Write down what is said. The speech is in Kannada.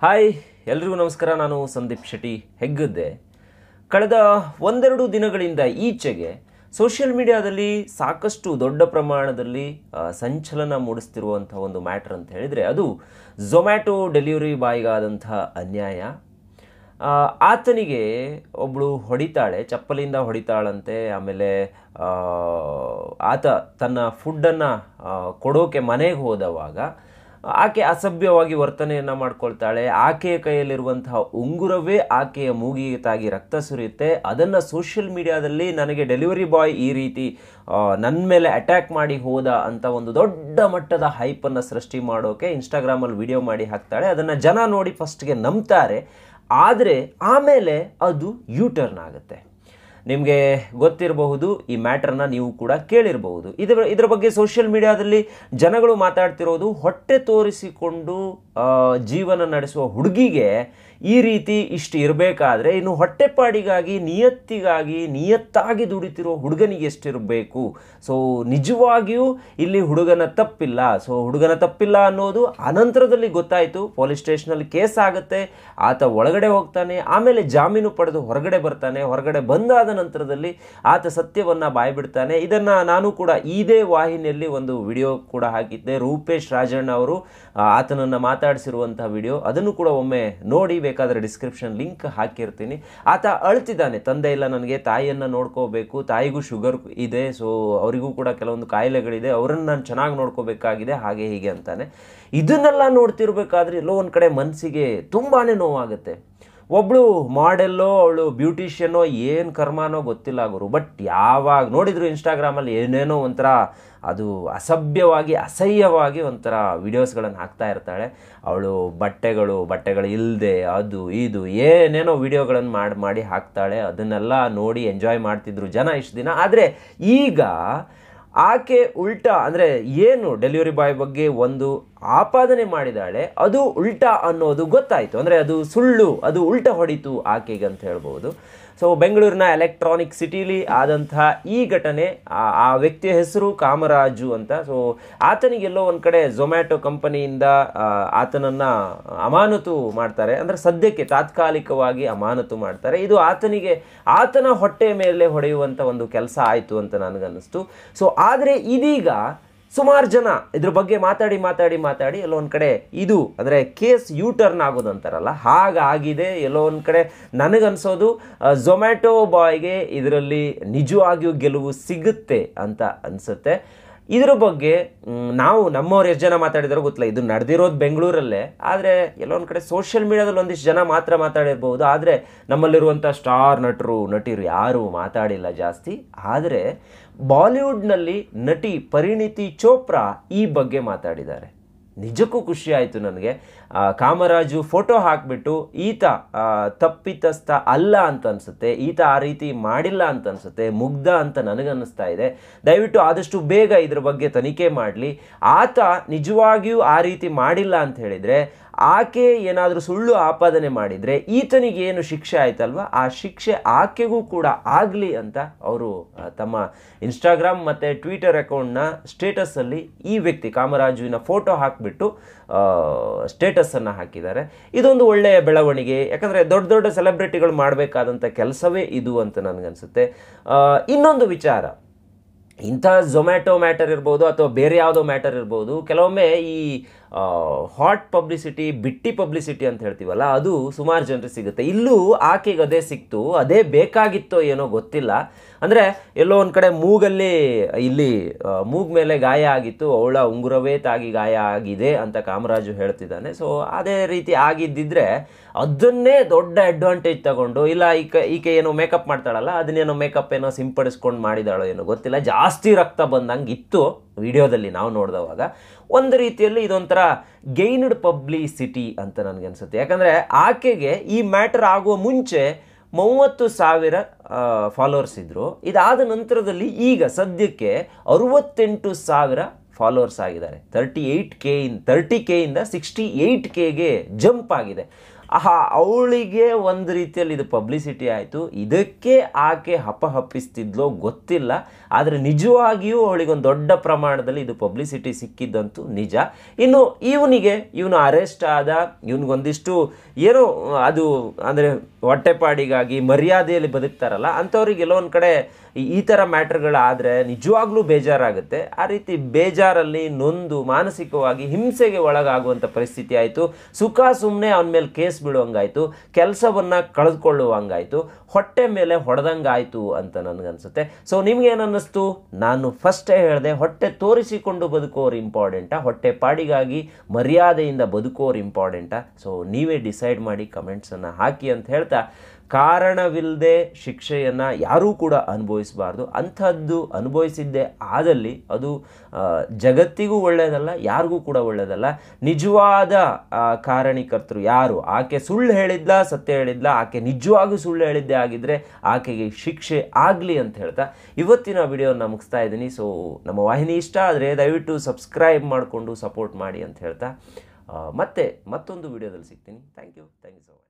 ಹಾಯ್ ಎಲ್ರಿಗೂ ನಮಸ್ಕಾರ ನಾನು ಸಂದೀಪ್ ಶೆಟ್ಟಿ ಹೆಗ್ಗದ್ದೆ ಕಳೆದ ಒಂದೆರಡು ದಿನಗಳಿಂದ ಈಚೆಗೆ ಸೋಷಿಯಲ್ ಮೀಡಿಯಾದಲ್ಲಿ ಸಾಕಷ್ಟು ದೊಡ್ಡ ಪ್ರಮಾಣದಲ್ಲಿ ಸಂಚಲನ ಮೂಡಿಸ್ತಿರುವಂಥ ಒಂದು ಮ್ಯಾಟ್ರ್ ಅಂತ ಹೇಳಿದರೆ ಅದು ಝೊಮ್ಯಾಟೊ ಡೆಲಿವರಿ ಬಾಯ್ಗಾದಂಥ ಅನ್ಯಾಯ ಆತನಿಗೆ ಒಬ್ಳು ಹೊಡಿತಾಳೆ ಚಪ್ಪಲಿಂದ ಹೊಡಿತಾಳಂತೆ ಆಮೇಲೆ ಆತ ತನ್ನ ಫುಡ್ಡನ್ನು ಕೊಡೋಕೆ ಮನೆಗೆ ಹೋದವಾಗ ಆಕೆ ಅಸಭ್ಯವಾಗಿ ವರ್ತನೆಯನ್ನು ಮಾಡ್ಕೊಳ್ತಾಳೆ ಆಕೆಯ ಕೈಯಲ್ಲಿರುವಂತಹ ಉಂಗುರವೇ ಆಕೆಯ ಮೂಗಿಗೆ ತಾಗಿ ರಕ್ತ ಸುರಿಯುತ್ತೆ ಅದನ್ನು ಸೋಷಿಯಲ್ ಮೀಡಿಯಾದಲ್ಲಿ ನನಗೆ ಡೆಲಿವರಿ ಬಾಯ್ ಈ ರೀತಿ ನನ್ನ ಮೇಲೆ ಅಟ್ಯಾಕ್ ಮಾಡಿ ಹೋದ ಅಂತ ಒಂದು ದೊಡ್ಡ ಮಟ್ಟದ ಹೈಪನ್ನು ಸೃಷ್ಟಿ ಮಾಡೋಕೆ ಇನ್ಸ್ಟಾಗ್ರಾಮಲ್ಲಿ ವಿಡಿಯೋ ಮಾಡಿ ಹಾಕ್ತಾಳೆ ಅದನ್ನು ಜನ ನೋಡಿ ಫಸ್ಟ್ಗೆ ನಂಬ್ತಾರೆ ಆದರೆ ಆಮೇಲೆ ಅದು ಯೂ ಟರ್ನ್ ಆಗುತ್ತೆ ನಿಮಗೆ ಗೊತ್ತಿರಬಹುದು ಈ ಮ್ಯಾಟ್ರನ್ನ ನೀವು ಕೂಡ ಕೇಳಿರಬಹುದು ಇದರ ಇದರ ಬಗ್ಗೆ ಸೋಷಿಯಲ್ ಮೀಡಿಯಾದಲ್ಲಿ ಜನಗಳು ಮಾತಾಡ್ತಿರೋದು ಹೊಟ್ಟೆ ತೋರಿಸಿಕೊಂಡು ಜೀವನ ನಡೆಸುವ ಹುಡುಗಿಗೆ ಈ ರೀತಿ ಇಷ್ಟು ಇರಬೇಕಾದ್ರೆ ಇನ್ನು ಹೊಟ್ಟೆಪಾಡಿಗಾಗಿ ನಿಯತ್ತಿಗಾಗಿ ನಿಯತ್ತಾಗಿ ದುಡಿತಿರುವ ಹುಡುಗನಿಗೆ ಎಷ್ಟಿರಬೇಕು ಸೊ ನಿಜವಾಗಿಯೂ ಇಲ್ಲಿ ಹುಡುಗನ ತಪ್ಪಿಲ್ಲ ಸೊ ಹುಡುಗನ ತಪ್ಪಿಲ್ಲ ಅನ್ನೋದು ಅನಂತರದಲ್ಲಿ ಗೊತ್ತಾಯಿತು ಪೊಲೀಸ್ ಸ್ಟೇಷನಲ್ಲಿ ಕೇಸ್ ಆಗುತ್ತೆ ಆತ ಒಳಗಡೆ ಹೋಗ್ತಾನೆ ಆಮೇಲೆ ಜಾಮೀನು ಪಡೆದು ಹೊರಗಡೆ ಬರ್ತಾನೆ ಹೊರಗಡೆ ಬಂದಾದ ನಂತರದಲ್ಲಿ ಆತ ಸತ್ಯವನ್ನು ಬಾಯ್ಬಿಡ್ತಾನೆ ಇದನ್ನು ನಾನು ಕೂಡ ಇದೇ ವಾಹಿನಿಯಲ್ಲಿ ಒಂದು ವಿಡಿಯೋ ಕೂಡ ಹಾಕಿದ್ದೆ ರೂಪೇಶ್ ರಾಜಣ್ಣ ಅವರು ಆತನನ್ನು ಮಾತಾಡಿಸಿರುವಂತಹ ವಿಡಿಯೋ ಅದನ್ನು ಕೂಡ ಒಮ್ಮೆ ನೋಡಿ ಬೇಕಾದರೆ ಡಿಸ್ಕ್ರಿಪ್ಷನ್ ಲಿಂಕ್ ಹಾಕಿರ್ತೀನಿ ಆತ ಅಳ್ತಿದ್ದಾನೆ ತಂದೆ ಇಲ್ಲ ನನಗೆ ತಾಯಿಯನ್ನು ನೋಡ್ಕೋಬೇಕು ತಾಯಿಗೂ ಶುಗರ್ ಇದೆ ಸೊ ಅವರಿಗೂ ಕೂಡ ಕೆಲವೊಂದು ಕಾಯಿಲೆಗಳಿದೆ ಅವರನ್ನು ನಾನು ಚೆನ್ನಾಗಿ ನೋಡ್ಕೋಬೇಕಾಗಿದೆ ಹಾಗೆ ಹೀಗೆ ಅಂತಾನೆ ಇದನ್ನೆಲ್ಲ ನೋಡ್ತಿರ್ಬೇಕಾದ್ರೆ ಎಲ್ಲೋ ಒಂದು ಕಡೆ ಮನಸ್ಸಿಗೆ ತುಂಬಾ ನೋವಾಗುತ್ತೆ ಒಬ್ಬಳು ಮಾಡೆಲ್ಲೋ ಅವಳು ಬ್ಯೂಟಿಷಿಯನೋ ಏನು ಕರ್ಮನೋ ಗೊತ್ತಿಲ್ಲ ಆಗೋರು ಬಟ್ ಯಾವಾಗ ನೋಡಿದ್ರು ಇನ್ಸ್ಟಾಗ್ರಾಮಲ್ಲಿ ಏನೇನೋ ಒಂಥರ ಅದು ಅಸಭ್ಯವಾಗಿ ಅಸಹ್ಯವಾಗಿ ಒಂಥರ ವೀಡಿಯೋಸ್ಗಳನ್ನು ಹಾಕ್ತಾ ಇರ್ತಾಳೆ ಅವಳು ಬಟ್ಟೆಗಳು ಬಟ್ಟೆಗಳು ಇಲ್ಲದೆ ಅದು ಇದು ಏನೇನೋ ವೀಡಿಯೋಗಳನ್ನು ಮಾಡಿ ಮಾಡಿ ಹಾಕ್ತಾಳೆ ಅದನ್ನೆಲ್ಲ ನೋಡಿ ಎಂಜಾಯ್ ಮಾಡ್ತಿದ್ರು ಜನ ಇಷ್ಟು ದಿನ ಆದರೆ ಈಗ ಆಕೆ ಉಲ್ಟಾ ಅಂದರೆ ಏನು ಡೆಲಿವರಿ ಬಾಯ್ ಬಗ್ಗೆ ಒಂದು ಆಪಾದನೆ ಮಾಡಿದಾಳೆ ಅದು ಉಲ್ಟ ಅನ್ನೋದು ಗೊತ್ತಾಯಿತು ಅಂದರೆ ಅದು ಸುಳ್ಳು ಅದು ಉಲ್ಟ ಹೊಡಿತು ಆಕೆಗೆ ಅಂತ ಹೇಳ್ಬೋದು ಸೊ ಬೆಂಗಳೂರಿನ ಎಲೆಕ್ಟ್ರಾನಿಕ್ ಸಿಟಿಲಿ ಆದಂತಹ ಈ ಘಟನೆ ಆ ವ್ಯಕ್ತಿಯ ಹೆಸರು ಕಾಮರಾಜು ಅಂತ ಸೊ ಆತನಿಗೆಲ್ಲೋ ಒಂದು ಕಡೆ ಝೊಮ್ಯಾಟೊ ಕಂಪನಿಯಿಂದ ಆತನನ್ನು ಅಮಾನತು ಮಾಡ್ತಾರೆ ಅಂದರೆ ಸದ್ಯಕ್ಕೆ ತಾತ್ಕಾಲಿಕವಾಗಿ ಅಮಾನತು ಮಾಡ್ತಾರೆ ಇದು ಆತನಿಗೆ ಆತನ ಹೊಟ್ಟೆ ಮೇಲೆ ಹೊಡೆಯುವಂಥ ಒಂದು ಕೆಲಸ ಆಯಿತು ಅಂತ ನನಗನ್ನಿಸ್ತು ಸೊ ಆದರೆ ಇದೀಗ ಸುಮಾರು ಜನ ಇದ್ರ ಬಗ್ಗೆ ಮಾತಾಡಿ ಮಾತಾಡಿ ಮಾತಾಡಿ ಎಲ್ಲೋ ಒಂದು ಕಡೆ ಇದು ಅಂದರೆ ಕೇಸ್ ಯೂ ಟರ್ನ್ ಆಗೋದು ಅಂತಾರಲ್ಲ ಹಾಗಾಗಿದೆ ಎಲ್ಲೋ ಒಂದು ಕಡೆ ನನಗನ್ಸೋದು ಝೊಮ್ಯಾಟೊ ಬಾಯ್ಗೆ ಇದರಲ್ಲಿ ನಿಜವಾಗಿಯೂ ಗೆಲುವು ಸಿಗುತ್ತೆ ಅಂತ ಅನಿಸುತ್ತೆ ಇದರ ಬಗ್ಗೆ ನಾವು ನಮ್ಮವ್ರು ಎಷ್ಟು ಜನ ಮಾತಾಡಿದಾರೋ ಗೊತ್ತಿಲ್ಲ ಇದು ನಡೆದಿರೋದು ಬೆಂಗಳೂರಲ್ಲೇ ಆದರೆ ಎಲ್ಲೊಂದು ಕಡೆ ಸೋಷಿಯಲ್ ಮೀಡಿಯಾದಲ್ಲಿ ಒಂದಿಷ್ಟು ಜನ ಮಾತ್ರ ಮಾತಾಡಿರ್ಬೋದು ಆದರೆ ನಮ್ಮಲ್ಲಿರುವಂಥ ಸ್ಟಾರ್ ನಟರು ನಟಿಯರು ಯಾರೂ ಮಾತಾಡಿಲ್ಲ ಜಾಸ್ತಿ ಆದರೆ ಬಾಲಿವುಡ್ನಲ್ಲಿ ನಟಿ ಪರಿಣಿತಿ ಚೋಪ್ರಾ ಈ ಬಗ್ಗೆ ಮಾತಾಡಿದ್ದಾರೆ ನಿಜಕ್ಕೂ ಖುಷಿ ಆಯಿತು ನನಗೆ ಕಾಮರಾಜು ಫೋಟೋ ಹಾಕಿಬಿಟ್ಟು ಈತ ತಪ್ಪಿತಸ್ಥ ಅಲ್ಲ ಅಂತ ಅನಿಸುತ್ತೆ ಈತ ಆ ರೀತಿ ಮಾಡಿಲ್ಲ ಅಂತ ಅನಿಸುತ್ತೆ ಮುಗ್ಧ ಅಂತ ನನಗನ್ನಿಸ್ತಾ ಇದೆ ದಯವಿಟ್ಟು ಆದಷ್ಟು ಬೇಗ ಇದ್ರ ಬಗ್ಗೆ ತನಿಖೆ ಮಾಡಲಿ ಆತ ನಿಜವಾಗಿಯೂ ಆ ರೀತಿ ಮಾಡಿಲ್ಲ ಅಂತ ಹೇಳಿದರೆ ಆಕೆ ಏನಾದರೂ ಸುಳ್ಳು ಆಪಾದನೆ ಮಾಡಿದರೆ ಈತನಿಗೆ ಏನು ಶಿಕ್ಷೆ ಆಯ್ತಲ್ವ ಆ ಶಿಕ್ಷೆ ಆಕೆಗೂ ಕೂಡ ಆಗಲಿ ಅಂತ ಅವರು ತಮ್ಮ ಇನ್ಸ್ಟಾಗ್ರಾಮ್ ಮತ್ತು ಟ್ವಿಟರ್ ಅಕೌಂಟ್ನ ಸ್ಟೇಟಸ್ಸಲ್ಲಿ ಈ ವ್ಯಕ್ತಿ ಕಾಮರಾಜುವಿನ ಫೋಟೋ ಹಾಕಿಬಿಟ್ಟು ಸ್ಟೇಟಸ್ಸನ್ನು ಹಾಕಿದ್ದಾರೆ ಇದೊಂದು ಒಳ್ಳೆಯ ಬೆಳವಣಿಗೆ ಯಾಕಂದರೆ ದೊಡ್ಡ ದೊಡ್ಡ ಸೆಲೆಬ್ರಿಟಿಗಳು ಮಾಡಬೇಕಾದಂಥ ಕೆಲಸವೇ ಇದು ಅಂತ ನನಗನ್ಸುತ್ತೆ ಇನ್ನೊಂದು ವಿಚಾರ ಇಂಥ ಝೊಮ್ಯಾಟೊ ಮ್ಯಾಟರ್ ಇರ್ಬೋದು ಅಥವಾ ಬೇರೆ ಯಾವುದೋ ಮ್ಯಾಟರ್ ಇರ್ಬೋದು ಕೆಲವೊಮ್ಮೆ ಈ ಹಾಟ್ ಪಬ್ಲಿಸಿಟಿ ಬಿಟ್ಟಿ ಪಬ್ಲಿಸಿಟಿ ಅಂತ ಹೇಳ್ತೀವಲ್ಲ ಅದು ಸುಮಾರು ಜನರಿಗೆ ಸಿಗುತ್ತೆ ಇಲ್ಲೂ ಆಕೆಗೆ ಅದೇ ಸಿಕ್ತು ಅದೇ ಬೇಕಾಗಿತ್ತೋ ಏನೋ ಗೊತ್ತಿಲ್ಲ ಅಂದರೆ ಎಲ್ಲೋ ಒಂದು ಕಡೆ ಮೂಗಲ್ಲಿ ಇಲ್ಲಿ ಮೂಗ್ ಮೇಲೆ ಗಾಯ ಆಗಿತ್ತು ಅವಳ ಉಂಗುರವೇ ತಾಗಿ ಗಾಯ ಆಗಿದೆ ಅಂತ ಕಾಮರಾಜು ಹೇಳ್ತಿದ್ದಾನೆ ಸೊ ಅದೇ ರೀತಿ ಆಗಿದ್ದಿದ್ರೆ ಅದನ್ನೇ ದೊಡ್ಡ ಅಡ್ವಾಂಟೇಜ್ ತಗೊಂಡು ಇಲ್ಲ ಈಕೆ ಈಕೆ ಏನೋ ಮೇಕಪ್ ಮಾಡ್ತಾಳಲ್ಲ ಅದನ್ನೇನೋ ಮೇಕಪ್ ಏನೋ ಸಿಂಪಡಿಸ್ಕೊಂಡು ಮಾಡಿದಾಳೋ ಏನೋ ಗೊತ್ತಿಲ್ಲ ಜಾಸ್ತಿ ಜಾಸ್ತಿ ರಕ್ತ ಬಂದಂಗೆ ಇತ್ತು ವಿಡಿಯೋದಲ್ಲಿ ನಾವು ನೋಡಿದವಾಗ ಒಂದು ರೀತಿಯಲ್ಲಿ ಇದೊಂಥರ ಗೈನ್ಡ್ ಪಬ್ಲಿಸಿಟಿ ಅಂತ ನನಗೆ ಅನಿಸುತ್ತೆ ಯಾಕಂದರೆ ಆಕೆಗೆ ಈ ಮ್ಯಾಟರ್ ಆಗುವ ಮುಂಚೆ ಮೂವತ್ತು ಸಾವಿರ ಫಾಲೋವರ್ಸ್ ಇದ್ದರು ಇದಾದ ನಂತರದಲ್ಲಿ ಈಗ ಸದ್ಯಕ್ಕೆ ಅರುವತ್ತೆಂಟು ಸಾವಿರ ಫಾಲೋವರ್ಸ್ ಆಗಿದ್ದಾರೆ thirty eight K in thirty K ಇಂದ ಸಿಕ್ಸ್ಟಿ ಏಯ್ಟ್ ಕೆಗೆ ಜಂಪ್ ಆಗಿದೆ ಆಹಾ ಅವಳಿಗೆ ಒಂದು ರೀತಿಯಲ್ಲಿ ಇದು ಪಬ್ಲಿಸಿಟಿ ಆಯಿತು ಇದಕ್ಕೆ ಆಕೆ ಹಪಹಪ್ಪಿಸ್ತಿದ್ಲೋ ಗೊತ್ತಿಲ್ಲ ಆದರೆ ನಿಜವಾಗಿಯೂ ಅವಳಿಗೊಂದು ದೊಡ್ಡ ಪ್ರಮಾಣದಲ್ಲಿ ಇದು ಪಬ್ಲಿಸಿಟಿ ಸಿಕ್ಕಿದ್ದಂತೂ ನಿಜ ಇನ್ನು ಇವನಿಗೆ ಇವನು ಅರೆಸ್ಟ್ ಆದ ಇವನಿಗೊಂದಿಷ್ಟು ಏನೋ ಅದು ಅಂದರೆ ಹೊಟ್ಟೆಪಾಡಿಗಾಗಿ ಮರ್ಯಾದೆಯಲ್ಲಿ ಬದುಕ್ತಾರಲ್ಲ ಅಂಥವ್ರಿಗೆ ಒಂದು ಕಡೆ ಈ ಥರ ಮ್ಯಾಟ್ರ್ಗಳಾದರೆ ನಿಜವಾಗ್ಲೂ ಬೇಜಾರಾಗುತ್ತೆ ಆ ರೀತಿ ಬೇಜಾರಲ್ಲಿ ನೊಂದು ಮಾನಸಿಕವಾಗಿ ಹಿಂಸೆಗೆ ಒಳಗಾಗುವಂಥ ಪರಿಸ್ಥಿತಿ ಆಯಿತು ಸುಖ ಸುಮ್ಮನೆ ಅವನ ಮೇಲೆ ಕೇಸ್ ಬೀಳುವಂಗಾಯಿತು ಕೆಲಸವನ್ನು ಕಳೆದುಕೊಳ್ಳುವಂಗಾಯಿತು ಹೊಟ್ಟೆ ಮೇಲೆ ಹೊಡೆದಂಗಾಯಿತು ಅಂತ ನನಗನ್ಸುತ್ತೆ ಸೊ ನಿಮ್ಗೇನನ್ನಿಸ್ತು ನಾನು ಫಸ್ಟೇ ಹೇಳಿದೆ ಹೊಟ್ಟೆ ತೋರಿಸಿಕೊಂಡು ಬದುಕೋರು ಇಂಪಾರ್ಟೆಂಟಾ ಹೊಟ್ಟೆ ಪಾಡಿಗಾಗಿ ಮರ್ಯಾದೆಯಿಂದ ಬದುಕೋರು ಇಂಪಾರ್ಟೆಂಟಾ ಸೊ ನೀವೇ ಡಿಸೈಡ್ ಮಾಡಿ ಕಮೆಂಟ್ಸನ್ನು ಹಾಕಿ ಅಂತ ಹೇಳ್ತಾ ಕಾರಣವಿಲ್ಲದೆ ಶಿಕ್ಷೆಯನ್ನು ಯಾರೂ ಕೂಡ ಅನುಭವಿಸಬಾರ್ದು ಅಂಥದ್ದು ಅನುಭವಿಸಿದ್ದೇ ಆದಲ್ಲಿ ಅದು ಜಗತ್ತಿಗೂ ಒಳ್ಳೆಯದಲ್ಲ ಯಾರಿಗೂ ಕೂಡ ಒಳ್ಳೆಯದಲ್ಲ ನಿಜವಾದ ಕಾರಣಿಕರ್ತರು ಯಾರು ಆಕೆ ಸುಳ್ಳು ಹೇಳಿದ್ಲ ಸತ್ಯ ಹೇಳಿದ್ಲ ಆಕೆ ನಿಜವಾಗೂ ಸುಳ್ಳು ಹೇಳಿದ್ದೆ ಆಗಿದ್ದರೆ ಆಕೆಗೆ ಶಿಕ್ಷೆ ಆಗಲಿ ಅಂತ ಹೇಳ್ತಾ ಇವತ್ತಿನ ವಿಡಿಯೋನ ಮುಗಿಸ್ತಾ ಇದ್ದೀನಿ ಸೊ ನಮ್ಮ ವಾಹಿನಿ ಇಷ್ಟ ಆದರೆ ದಯವಿಟ್ಟು ಸಬ್ಸ್ಕ್ರೈಬ್ ಮಾಡಿಕೊಂಡು ಸಪೋರ್ಟ್ ಮಾಡಿ ಅಂತ ಹೇಳ್ತಾ ಮತ್ತೆ ಮತ್ತೊಂದು ವಿಡಿಯೋದಲ್ಲಿ ಸಿಗ್ತೀನಿ thank you thank you so much